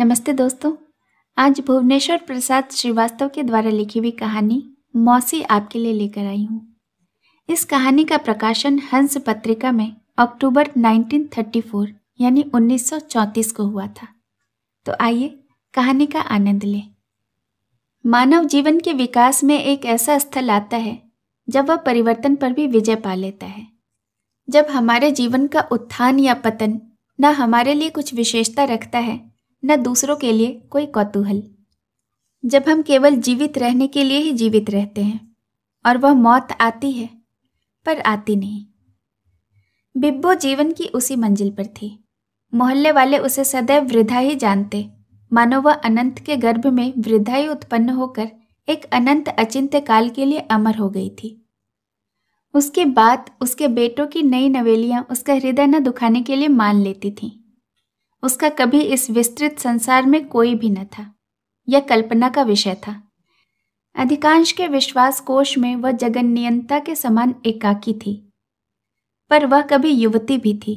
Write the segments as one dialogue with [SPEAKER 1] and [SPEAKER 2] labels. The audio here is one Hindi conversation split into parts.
[SPEAKER 1] नमस्ते दोस्तों आज भुवनेश्वर प्रसाद श्रीवास्तव के द्वारा लिखी हुई कहानी मौसी आपके लिए लेकर आई हूँ इस कहानी का प्रकाशन हंस पत्रिका में अक्टूबर 1934 यानी 1934 को हुआ था तो आइए कहानी का आनंद लें मानव जीवन के विकास में एक ऐसा स्थल आता है जब वह परिवर्तन पर भी विजय पा लेता है जब हमारे जीवन का उत्थान या पतन न हमारे लिए कुछ विशेषता रखता है न दूसरों के लिए कोई कौतूहल जब हम केवल जीवित रहने के लिए ही जीवित रहते हैं और वह मौत आती है पर आती नहीं बिब्बो जीवन की उसी मंजिल पर थी मोहल्ले वाले उसे सदैव वृद्धा ही जानते मानो वह अनंत के गर्भ में वृद्धा ही उत्पन्न होकर एक अनंत अचिंत्य काल के लिए अमर हो गई थी उसके बाद उसके बेटों की नई नवेलियां उसका हृदय न दुखाने के लिए मान लेती थीं उसका कभी इस विस्तृत संसार में कोई भी न था यह कल्पना का विषय था अधिकांश के विश्वास कोश में वह नियंता के समान एकाकी थी पर वह कभी युवती भी थी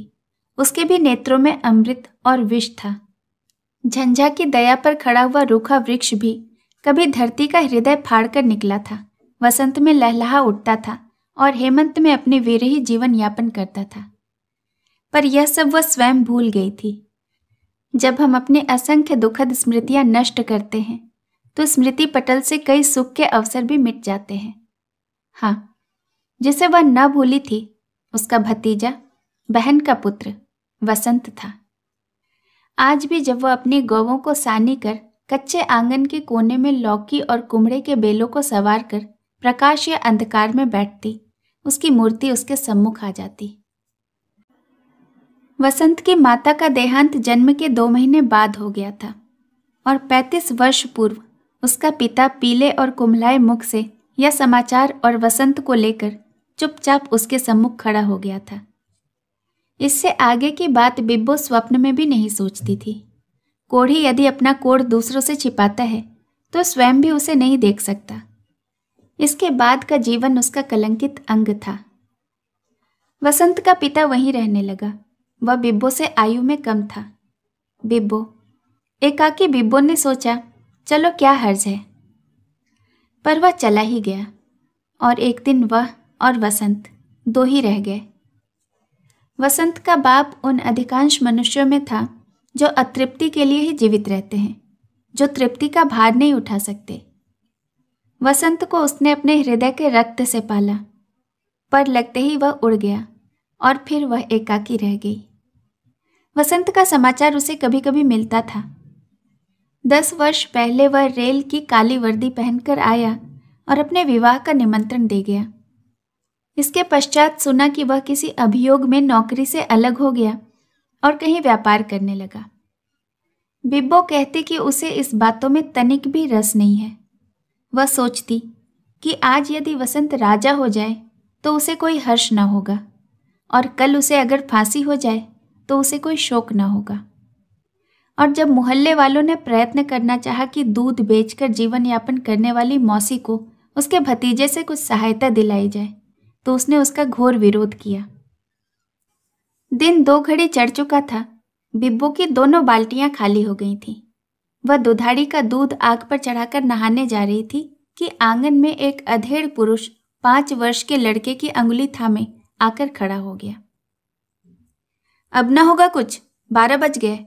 [SPEAKER 1] उसके भी नेत्रों में अमृत और विष था झंझा की दया पर खड़ा हुआ रूखा वृक्ष भी कभी धरती का हृदय फाड़ कर निकला था वसंत में लहलहा उठता था और हेमंत में अपने विरही जीवन यापन करता था पर यह सब वह स्वयं भूल गई थी जब हम अपने असंख्य दुखद स्मृतियां नष्ट करते हैं तो स्मृति पटल से कई सुख के अवसर भी मिट जाते हैं हाँ जिसे वह न भूली थी उसका भतीजा बहन का पुत्र वसंत था आज भी जब वह अपनी गौवों को सानी कर कच्चे आंगन के कोने में लौकी और कुमड़े के बेलों को सवार कर प्रकाश या अंधकार में बैठती उसकी मूर्ति उसके सम्मुख आ जाती वसंत की माता का देहांत जन्म के दो महीने बाद हो गया था और पैंतीस वर्ष पूर्व उसका पिता पीले और कुमलाए मुख से यह समाचार और वसंत को लेकर चुपचाप उसके सम्मुख खड़ा हो गया था इससे आगे की बात बिब्बो स्वप्न में भी नहीं सोचती थी कोढ़ी यदि अपना कोढ़ दूसरों से छिपाता है तो स्वयं भी उसे नहीं देख सकता इसके बाद का जीवन उसका कलंकित अंग था वसंत का पिता वहीं रहने लगा वह बिब्बो से आयु में कम था बिब्बो एकाकी बिब्बो ने सोचा चलो क्या हर्ज है पर वह चला ही गया और एक दिन वह और वसंत दो ही रह गए वसंत का बाप उन अधिकांश मनुष्यों में था जो अतृप्ति के लिए ही जीवित रहते हैं जो तृप्ति का भार नहीं उठा सकते वसंत को उसने अपने हृदय के रक्त से पाला पर लगते ही वह उड़ गया और फिर वह एकाकी रह गई वसंत का समाचार उसे कभी कभी मिलता था दस वर्ष पहले वह रेल की काली वर्दी पहनकर आया और अपने विवाह का निमंत्रण दे गया इसके पश्चात सुना कि वह किसी अभियोग में नौकरी से अलग हो गया और कहीं व्यापार करने लगा बिब्बो कहती कि उसे इस बातों में तनिक भी रस नहीं है वह सोचती कि आज यदि वसंत राजा हो जाए तो उसे कोई हर्ष न होगा और कल उसे अगर फांसी हो जाए तो उसे कोई शोक न होगा और जब मोहल्ले वालों ने प्रयत्न करना चाहा कि दूध बेचकर जीवन यापन करने वाली मौसी को उसके भतीजे से कुछ सहायता दिलाई जाए तो उसने उसका घोर विरोध किया दिन दो घड़ी चढ़ चुका था बिब्बू की दोनों बाल्टियां खाली हो गई थीं। वह दुधाड़ी का दूध आग पर चढ़ाकर नहाने जा रही थी कि आंगन में एक अधेड़ पुरुष पांच वर्ष के लड़के की अंगुली थामे आकर खड़ा हो गया अब ना होगा कुछ बारह बज गए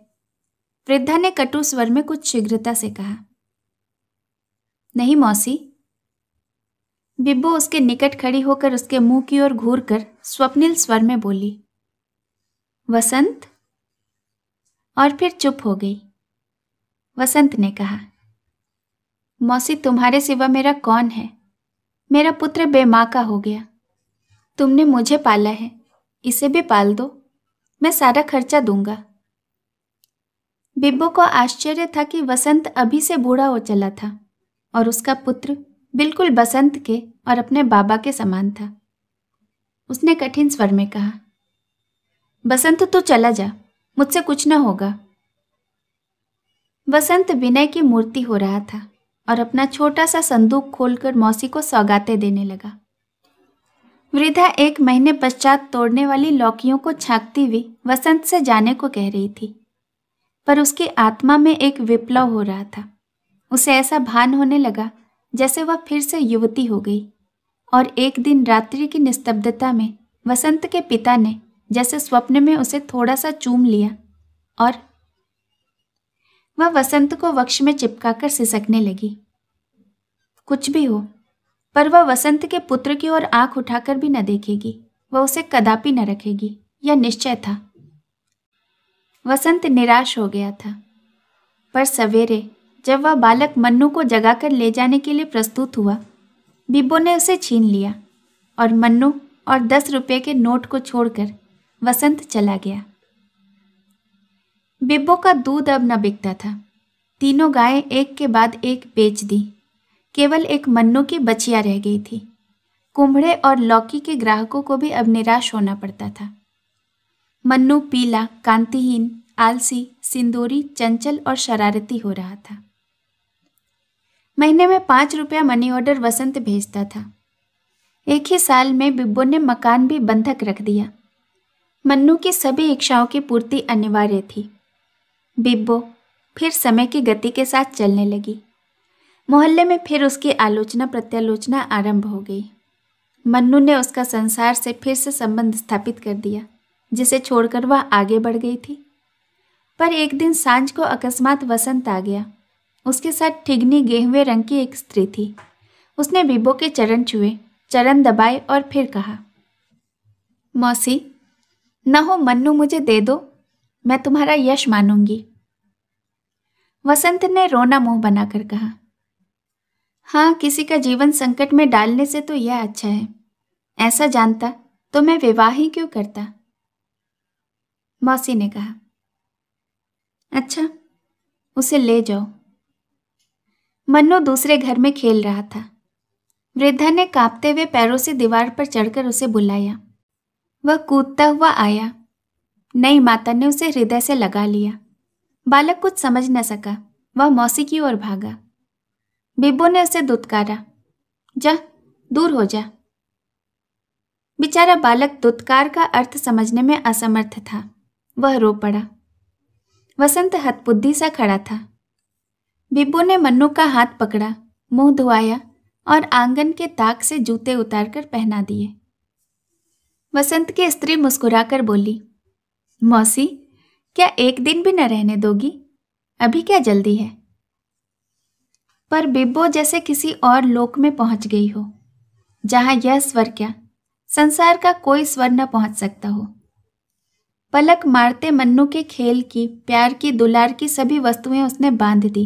[SPEAKER 1] वृद्धा ने कटु स्वर में कुछ शीघ्रता से कहा नहीं मौसी बिब्बू उसके निकट खड़ी होकर उसके मुंह की ओर घूर कर स्वप्निल स्वर में बोली वसंत और फिर चुप हो गई वसंत ने कहा मौसी तुम्हारे सिवा मेरा कौन है मेरा पुत्र बेमा का हो गया तुमने मुझे पाला है इसे भी पाल दो मैं सारा खर्चा दूंगा बिब्बू को आश्चर्य था कि वसंत अभी से बूढ़ा हो चला था और उसका पुत्र बिल्कुल बसंत के और अपने बाबा के समान था उसने कठिन स्वर में कहा बसंत तू चला जा मुझसे कुछ न होगा वसंत विनय की मूर्ति हो रहा था और अपना छोटा सा संदूक खोलकर मौसी को सौगातें देने लगा वृद्धा एक महीने पश्चात तोड़ने वाली लौकियों को छाकती हुई वसंत से जाने को कह रही थी पर उसकी आत्मा में एक विप्लव हो रहा था उसे ऐसा भान होने लगा जैसे वह फिर से युवती हो गई और एक दिन रात्रि की निस्तब्धता में वसंत के पिता ने जैसे स्वप्न में उसे थोड़ा सा चूम लिया और वह वसंत को वक्ष में चिपकाकर सिसकने लगी कुछ भी हो पर वह वसंत के पुत्र की ओर आंख उठाकर भी न देखेगी वह उसे कदापि न रखेगी यह निश्चय था वसंत निराश हो गया था पर सवेरे जब वह बालक मन्नू को जगाकर ले जाने के लिए प्रस्तुत हुआ बिब्बो ने उसे छीन लिया और मन्नू और दस रुपये के नोट को छोड़कर वसंत चला गया बिब्बो का दूध अब न बिकता था तीनों गायें एक के बाद एक बेच दी केवल एक मन्नो की बचिया रह गई थी कुंभड़े और लौकी के ग्राहकों को भी अब निराश होना पड़ता था मन्नू पीला कांतिहीन आलसी सिंदूरी चंचल और शरारती हो रहा था महीने में पाँच रुपया मनी ऑर्डर वसंत भेजता था एक ही साल में बिब्बो ने मकान भी बंधक रख दिया मन्नू की सभी इच्छाओं की पूर्ति अनिवार्य थी बिब्बो फिर समय की गति के साथ चलने लगी मोहल्ले में फिर उसकी आलोचना प्रत्यालोचना आरंभ हो गई मन्नू ने उसका संसार से फिर से संबंध स्थापित कर दिया जिसे छोड़कर वह आगे बढ़ गई थी पर एक दिन सांझ को अकस्मात वसंत आ गया उसके साथ ठिगनी गेहूए रंग की एक स्त्री थी उसने बीबो के चरण छुए चरण दबाए और फिर कहा मौसी न हो मन्नू मुझे दे दो मैं तुम्हारा यश मानूंगी वसंत ने रोना मुंह बनाकर कहा हाँ किसी का जीवन संकट में डालने से तो यह अच्छा है ऐसा जानता तो मैं विवाह ही क्यों करता मौसी ने कहा अच्छा उसे ले जाओ मन्नो दूसरे घर में खेल रहा था वृद्धा ने कांपते हुए पैरों से दीवार पर चढ़कर उसे बुलाया वह कूदता हुआ आया नई माता ने उसे हृदय से लगा लिया बालक कुछ समझ न सका वह मौसी की ओर भागा बिब्बू ने उसे दुत्कारा जा दूर हो जा बेचारा बालक दुत्कार का अर्थ समझने में असमर्थ था वह रो पड़ा वसंत हतबुद्धि सा खड़ा था बिब्बू ने मन्नू का हाथ पकड़ा मुंह धुआया और आंगन के ताक से जूते उतारकर पहना दिए वसंत की स्त्री मुस्कुराकर बोली मौसी क्या एक दिन भी न रहने दोगी अभी क्या जल्दी है पर बिब्बो जैसे किसी और लोक में पहुंच गई हो जहां यह स्वर क्या संसार का कोई स्वर न पहुंच सकता हो पलक मारते मन्नू के खेल की प्यार की दुलार की सभी वस्तुएं उसने बांध दी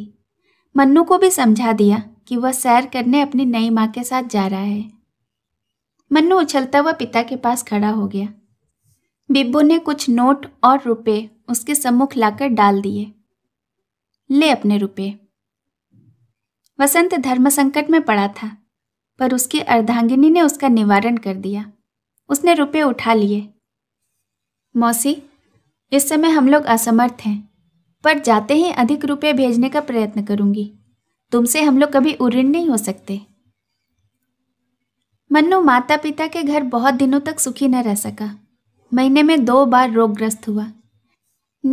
[SPEAKER 1] मन्नू को भी समझा दिया कि वह सैर करने अपनी नई माँ के साथ जा रहा है मन्नू उछलता हुआ पिता के पास खड़ा हो गया बिब्बू ने कुछ नोट और रुपए उसके सम्मुख लाकर डाल दिए ले अपने रुपए वसंत धर्म संकट में पड़ा था पर उसकी अर्धांगिनी ने उसका निवारण कर दिया उसने रुपये उठा लिए मौसी इस समय हम लोग असमर्थ हैं पर जाते ही अधिक रुपये भेजने का प्रयत्न करूंगी तुमसे हम लोग कभी उऋण नहीं हो सकते मनु माता पिता के घर बहुत दिनों तक सुखी न रह सका महीने में दो बार रोगग्रस्त हुआ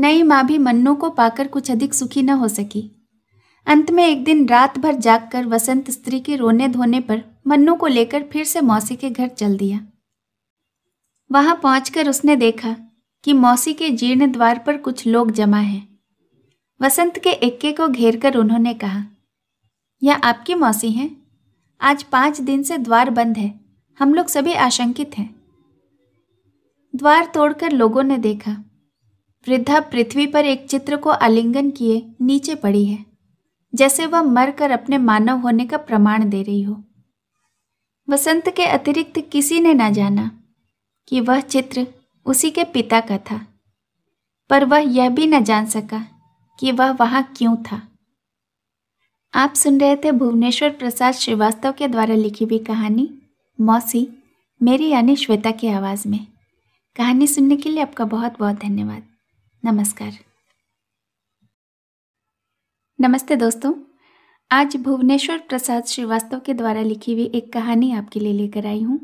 [SPEAKER 1] नई माँ भी मन्नू को पाकर कुछ अधिक सुखी न हो सकी अंत में एक दिन रात भर जागकर वसंत स्त्री के रोने धोने पर मन्नू को लेकर फिर से मौसी के घर चल दिया वहां पहुंचकर उसने देखा कि मौसी के जीर्ण द्वार पर कुछ लोग जमा हैं वसंत के एक्के को घेर कर उन्होंने कहा यह आपकी मौसी हैं आज पाँच दिन से द्वार बंद है हम लोग सभी आशंकित हैं द्वार तोड़कर लोगों ने देखा वृद्धा पृथ्वी पर एक चित्र को आलिंगन किए नीचे पड़ी है जैसे वह मरकर अपने मानव होने का प्रमाण दे रही हो वसंत के अतिरिक्त किसी ने ना जाना कि वह चित्र उसी के पिता का था पर वह यह भी न जान सका कि वह वहाँ क्यों था आप सुन रहे थे भुवनेश्वर प्रसाद श्रीवास्तव के द्वारा लिखी हुई कहानी मौसी मेरी यानी श्वेता की आवाज़ में कहानी सुनने के लिए आपका बहुत बहुत धन्यवाद नमस्कार नमस्ते दोस्तों आज भुवनेश्वर प्रसाद श्रीवास्तव के द्वारा लिखी हुई एक कहानी आपके लिए लेकर आई हूँ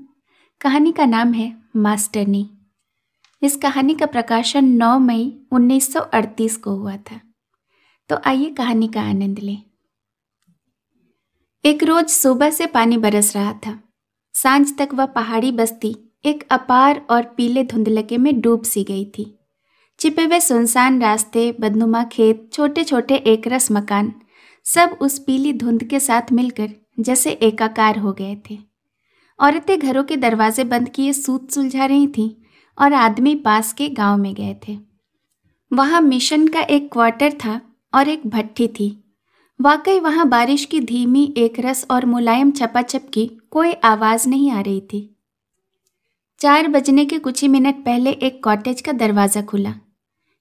[SPEAKER 1] कहानी का नाम है मास्टरनी इस कहानी का प्रकाशन 9 मई 1938 को हुआ था तो आइए कहानी का आनंद लें एक रोज सुबह से पानी बरस रहा था सांझ तक वह पहाड़ी बस्ती एक अपार और पीले धुंधलके में डूब सी गई थी छिपे हुए सुनसान रास्ते बदनुमा खेत छोटे छोटे एक रस मकान सब उस पीली धुंध के साथ मिलकर जैसे एकाकार हो गए थे औरतें घरों के दरवाजे बंद किए सूत सुलझा रही थीं और आदमी पास के गांव में गए थे वहाँ मिशन का एक क्वार्टर था और एक भट्टी थी वाकई वहाँ बारिश की धीमी एक रस और मुलायम छपाछप की कोई आवाज़ नहीं आ रही थी चार बजने के कुछ ही मिनट पहले एक कॉटेज का दरवाज़ा खुला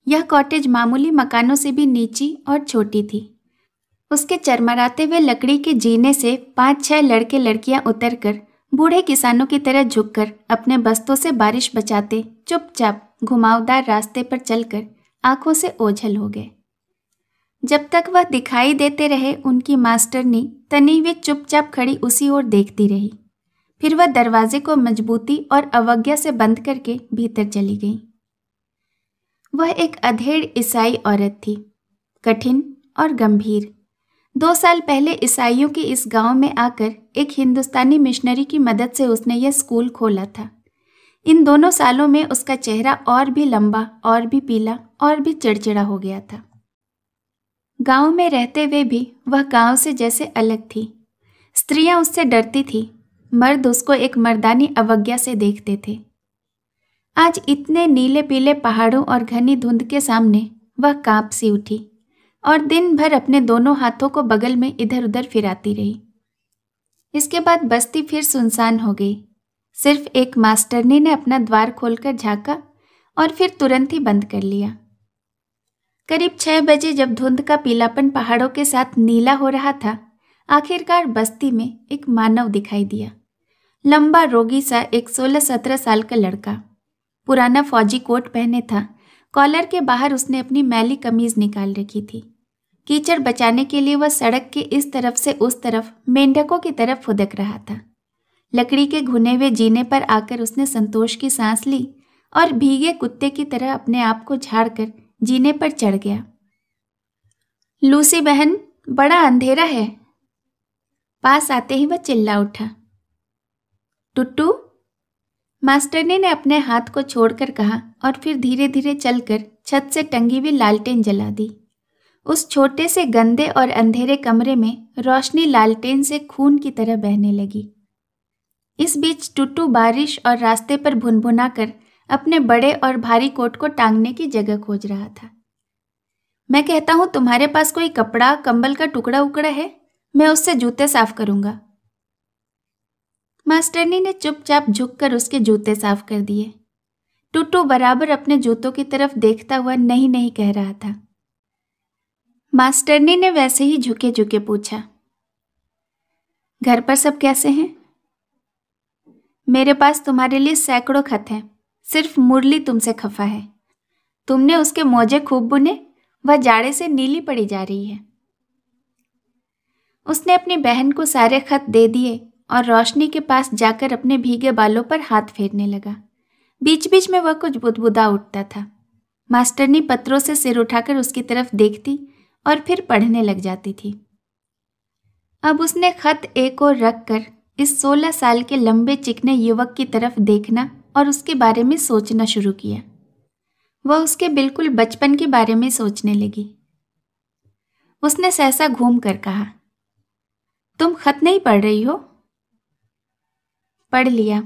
[SPEAKER 1] यह कॉटेज मामूली मकानों से भी नीची और छोटी थी उसके चरमराते हुए लकड़ी के जीने से पाँच छह लड़के लड़कियां उतरकर बूढ़े किसानों की तरह झुककर अपने बस्तों से बारिश बचाते चुपचाप घुमावदार रास्ते पर चलकर आंखों से ओझल हो गए जब तक वह दिखाई देते रहे उनकी मास्टरनी तनी हुई चुपचाप खड़ी उसी ओर देखती रही फिर वह दरवाजे को मजबूती और अवज्ञा से बंद करके भीतर चली गई वह एक अधेड़ ईसाई औरत थी कठिन और गंभीर दो साल पहले ईसाइयों के इस गांव में आकर एक हिंदुस्तानी मिशनरी की मदद से उसने यह स्कूल खोला था इन दोनों सालों में उसका चेहरा और भी लंबा और भी पीला और भी चिड़चिड़ा हो गया था गांव में रहते हुए भी वह गांव से जैसे अलग थी स्त्रियां उससे डरती थी मर्द उसको एक मर्दानी अवज्ञा से देखते थे आज इतने नीले पीले पहाड़ों और घनी धुंध के सामने वह कांप सी उठी और दिन भर अपने दोनों हाथों को बगल में इधर उधर फिराती रही इसके बाद बस्ती फिर सुनसान हो गई सिर्फ एक मास्टरनी ने अपना द्वार खोलकर झाँका और फिर तुरंत ही बंद कर लिया करीब छह बजे जब धुंध का पीलापन पहाड़ों के साथ नीला हो रहा था आखिरकार बस्ती में एक मानव दिखाई दिया लंबा रोगी सा एक सोलह सत्रह साल का लड़का पुराना फौजी कोट पहने था कॉलर के बाहर उसने अपनी मैली कमीज निकाल रखी थी कीचड़ बचाने के लिए वह सड़क के इस तरफ से उस तरफ मेंढकों की तरफ फुदक रहा था लकड़ी के घुने हुए जीने पर आकर उसने संतोष की सांस ली और भीगे कुत्ते की तरह अपने आप को झाड़कर जीने पर चढ़ गया लूसी बहन बड़ा अंधेरा है पास आते ही वह चिल्ला उठा टुट्टू मास्टरनी ने अपने हाथ को छोड़कर कहा और फिर धीरे धीरे चलकर छत से टंगी हुई लालटेन जला दी उस छोटे से गंदे और अंधेरे कमरे में रोशनी लालटेन से खून की तरह बहने लगी इस बीच टुट्टू बारिश और रास्ते पर भुनभुना कर अपने बड़े और भारी कोट को टांगने की जगह खोज रहा था मैं कहता हूँ तुम्हारे पास कोई कपड़ा कंबल का टुकड़ा उकड़ा है मैं उससे जूते साफ करूंगा मास्टरनी ने चुपचाप झुककर उसके जूते साफ कर दिए टूटू बराबर अपने जूतों की तरफ देखता हुआ नहीं नहीं कह रहा था मास्टरनी ने वैसे ही झुके झुके पूछा घर पर सब कैसे हैं मेरे पास तुम्हारे लिए सैकड़ों खत हैं सिर्फ मुरली तुमसे खफा है तुमने उसके मोजे खूब बुने वह जाड़े से नीली पड़ी जा रही है उसने अपनी बहन को सारे खत दे दिए और रोशनी के पास जाकर अपने भीगे बालों पर हाथ फेरने लगा बीच बीच में वह कुछ बुदबुदा उठता था मास्टरनी पत्रों से सिर उठाकर उसकी तरफ देखती और फिर पढ़ने लग जाती थी अब उसने खत एक और रख कर इस सोलह साल के लंबे चिकने युवक की तरफ देखना और उसके बारे में सोचना शुरू किया वह उसके बिल्कुल बचपन के बारे में सोचने लगी उसने सहसा घूम कर कहा तुम खत नहीं पढ़ रही हो पढ़ लिया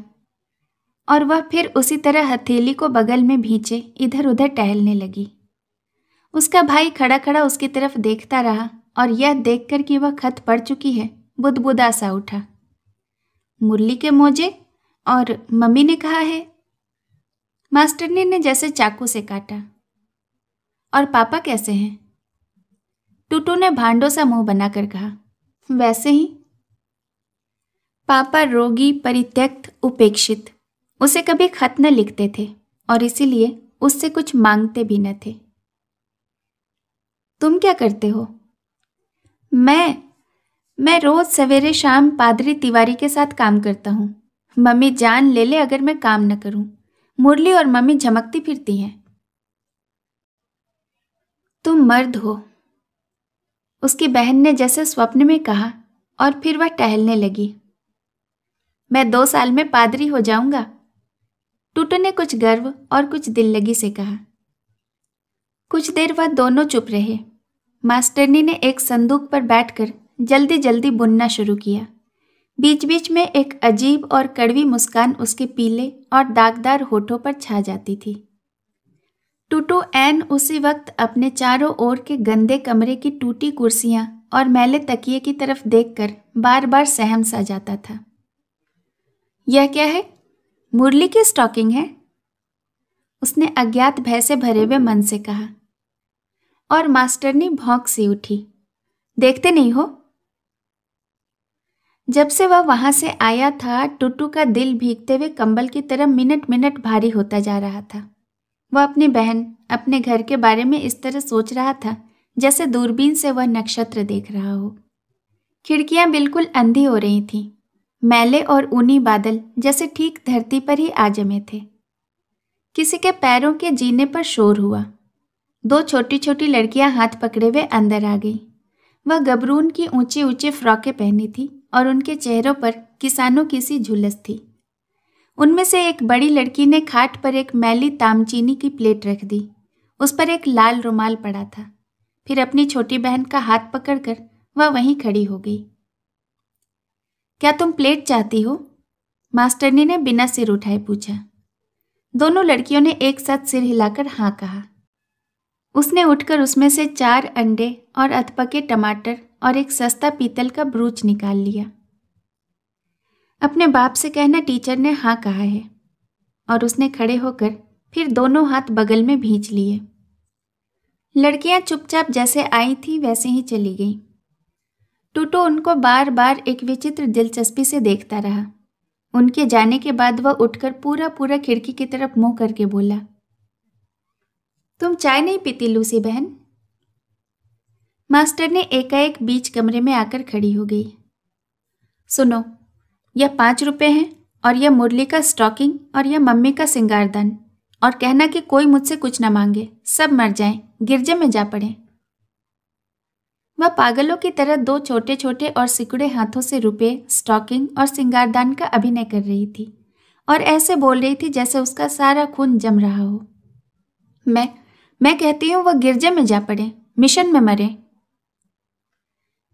[SPEAKER 1] और वह फिर उसी तरह हथेली को बगल में भींचे इधर उधर टहलने लगी उसका भाई खड़ा खड़ा उसकी तरफ देखता रहा और यह देखकर कि वह खत पढ़ चुकी है बुदबुदा सा उठा मुरली के मोजे और मम्मी ने कहा है मास्टरनी ने जैसे चाकू से काटा और पापा कैसे हैं टूटू ने भांडो सा मुंह बनाकर कहा वैसे ही पापा रोगी परित्यक्त उपेक्षित उसे कभी खत न लिखते थे और इसीलिए उससे कुछ मांगते भी न थे तुम क्या करते हो मैं मैं रोज सवेरे शाम पादरी तिवारी के साथ काम करता हूँ मम्मी जान ले ले अगर मैं काम न करूं मुरली और मम्मी झमकती फिरती हैं तुम मर्द हो उसकी बहन ने जैसे स्वप्न में कहा और फिर वह टहलने लगी मैं दो साल में पादरी हो जाऊंगा टूटो ने कुछ गर्व और कुछ दिल लगी से कहा कुछ देर बाद दोनों चुप रहे मास्टरनी ने एक संदूक पर बैठकर जल्दी जल्दी बुनना शुरू किया बीच बीच में एक अजीब और कड़वी मुस्कान उसके पीले और दागदार होठों पर छा जाती थी टूटू एन उसी वक्त अपने चारों ओर के गंदे कमरे की टूटी कुर्सियां और मैले तकिए की तरफ देखकर बार बार सहम सा जाता था यह क्या है मुरली की स्टॉकिंग है उसने अज्ञात भय से भरे हुए मन से कहा और मास्टरनी भौंक सी उठी देखते नहीं हो जब से वह वहां से आया था टुटू का दिल भीगते हुए कंबल की तरह मिनट मिनट भारी होता जा रहा था वह अपनी बहन अपने घर के बारे में इस तरह सोच रहा था जैसे दूरबीन से वह नक्षत्र देख रहा हो खिड़कियां बिल्कुल अंधी हो रही थीं मैले और ऊनी बादल जैसे ठीक धरती पर ही आ जमे थे किसी के पैरों के जीने पर शोर हुआ दो छोटी छोटी लड़कियां हाथ पकड़े हुए अंदर आ गई वह गबरून की ऊंची ऊंची फ्रॉकें पहनी थी और उनके चेहरों पर किसानों की सी झुलस थी उनमें से एक बड़ी लड़की ने खाट पर एक मैली तामचीनी की प्लेट रख दी उस पर एक लाल रुमाल पड़ा था फिर अपनी छोटी बहन का हाथ पकड़कर वह वहीं खड़ी हो गई क्या तुम प्लेट चाहती हो मास्टरनी ने बिना सिर उठाए पूछा दोनों लड़कियों ने एक साथ सिर हिलाकर हाँ कहा उसने उठकर उसमें से चार अंडे और अधपके टमाटर और एक सस्ता पीतल का ब्रूच निकाल लिया अपने बाप से कहना टीचर ने हाँ कहा है और उसने खड़े होकर फिर दोनों हाथ बगल में भींच लिए लड़कियां चुपचाप जैसे आई थी वैसे ही चली गईं। टूटो उनको बार बार एक विचित्र दिलचस्पी से देखता रहा उनके जाने के बाद वह उठकर पूरा पूरा खिड़की की तरफ मुंह करके बोला तुम चाय नहीं पीती लूसी बहन मास्टर ने एकाएक बीच कमरे में आकर खड़ी हो गई सुनो यह पांच रुपये हैं और यह मुरली का स्टॉकिंग और यह मम्मी का सिंगारदान और कहना कि कोई मुझसे कुछ ना मांगे सब मर जाएं गिरजे में जा पड़े वह पागलों की तरह दो छोटे छोटे और सिकुड़े हाथों से रुपए स्टॉकिंग और सिंगारदान का अभिनय कर रही थी और ऐसे बोल रही थी जैसे उसका सारा खून जम रहा हो मैं मैं कहती हूँ वह गिरजे में जा पड़े मिशन में मरे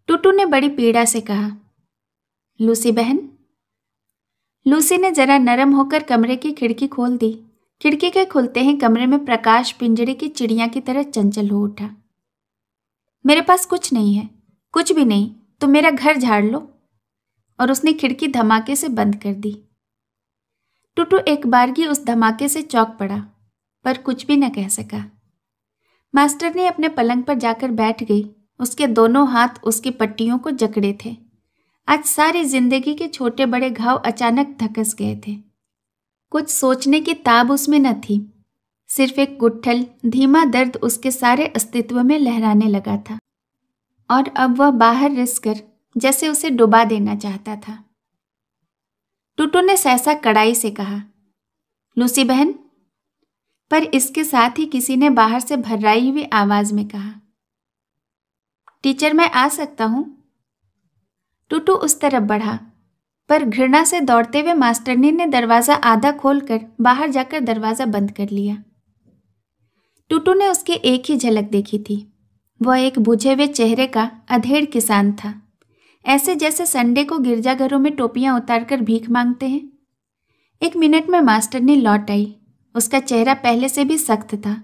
[SPEAKER 1] टूटू ने बड़ी पीड़ा से कहा लूसी बहन लूसी ने जरा नरम होकर कमरे की खिड़की खोल दी खिड़की के खुलते ही कमरे में प्रकाश पिंजरे की चिड़िया की तरह चंचल हो उठा मेरे पास कुछ नहीं है कुछ भी नहीं तो मेरा घर झाड़ लो और उसने खिड़की धमाके से बंद कर दी टुटू एक बारगी उस धमाके से चौक पड़ा पर कुछ भी न कह सका मास्टर ने अपने पलंग पर जाकर बैठ गई उसके दोनों हाथ उसकी पट्टियों को जकड़े थे आज सारी जिंदगी के छोटे बड़े घाव अचानक धकस गए थे कुछ सोचने की ताब उसमें न थी सिर्फ एक गुट्ठल धीमा दर्द उसके सारे अस्तित्व में लहराने लगा था और अब वह बाहर रिसकर जैसे उसे डुबा देना चाहता था टूटू ने सहसा कड़ाई से कहा लूसी बहन पर इसके साथ ही किसी ने बाहर से भर्राई हुई आवाज में कहा टीचर मैं आ सकता हूं टूटू उस तरफ बढ़ा पर घृणा से दौड़ते हुए मास्टरनी ने दरवाज़ा आधा खोलकर बाहर जाकर दरवाज़ा बंद कर लिया टूटू ने उसकी एक ही झलक देखी थी वह एक बुझे हुए चेहरे का अधेड़ किसान था ऐसे जैसे संडे को गिरजाघरों में टोपियां उतारकर भीख मांगते हैं एक मिनट में मास्टर ने लौट आई उसका चेहरा पहले से भी सख्त था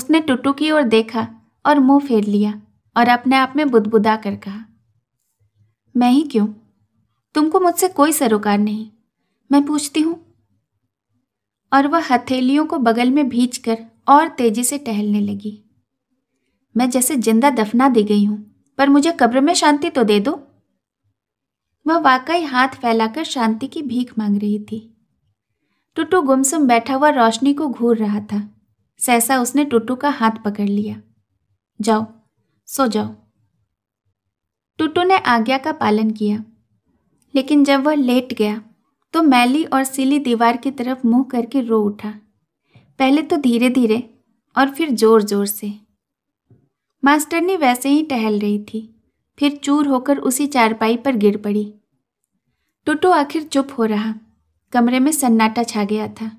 [SPEAKER 1] उसने टुटू की ओर देखा और मुंह फेर लिया और अपने आप में बुदबुदा कर कहा मैं ही क्यों तुमको मुझसे कोई सरोकार नहीं मैं पूछती हूं और वह हथेलियों को बगल में भींच कर और तेजी से टहलने लगी मैं जैसे जिंदा दफना दी गई हूं पर मुझे कब्र में शांति तो दे दो वह वाकई हाथ फैलाकर शांति की भीख मांग रही थी टुटू गुमसुम बैठा हुआ रोशनी को घूर रहा था सहसा उसने टुटू का हाथ पकड़ लिया जाओ सो जाओ टुटू ने आज्ञा का पालन किया लेकिन जब वह लेट गया तो मैली और सीली दीवार की तरफ मुंह करके रो उठा पहले तो धीरे धीरे और फिर जोर जोर से मास्टर ने वैसे ही टहल रही थी फिर चूर होकर उसी चारपाई पर गिर पड़ी टुटो आखिर चुप हो रहा कमरे में सन्नाटा छा गया था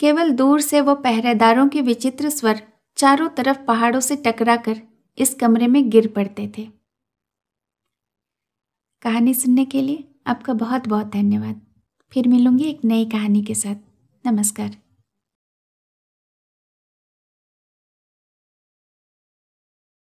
[SPEAKER 1] केवल दूर से वो पहरेदारों के विचित्र स्वर चारों तरफ पहाड़ों से टकरा कर इस कमरे में गिर पड़ते थे कहानी सुनने के लिए आपका बहुत बहुत धन्यवाद फिर मिलूंगी एक नई कहानी के साथ नमस्कार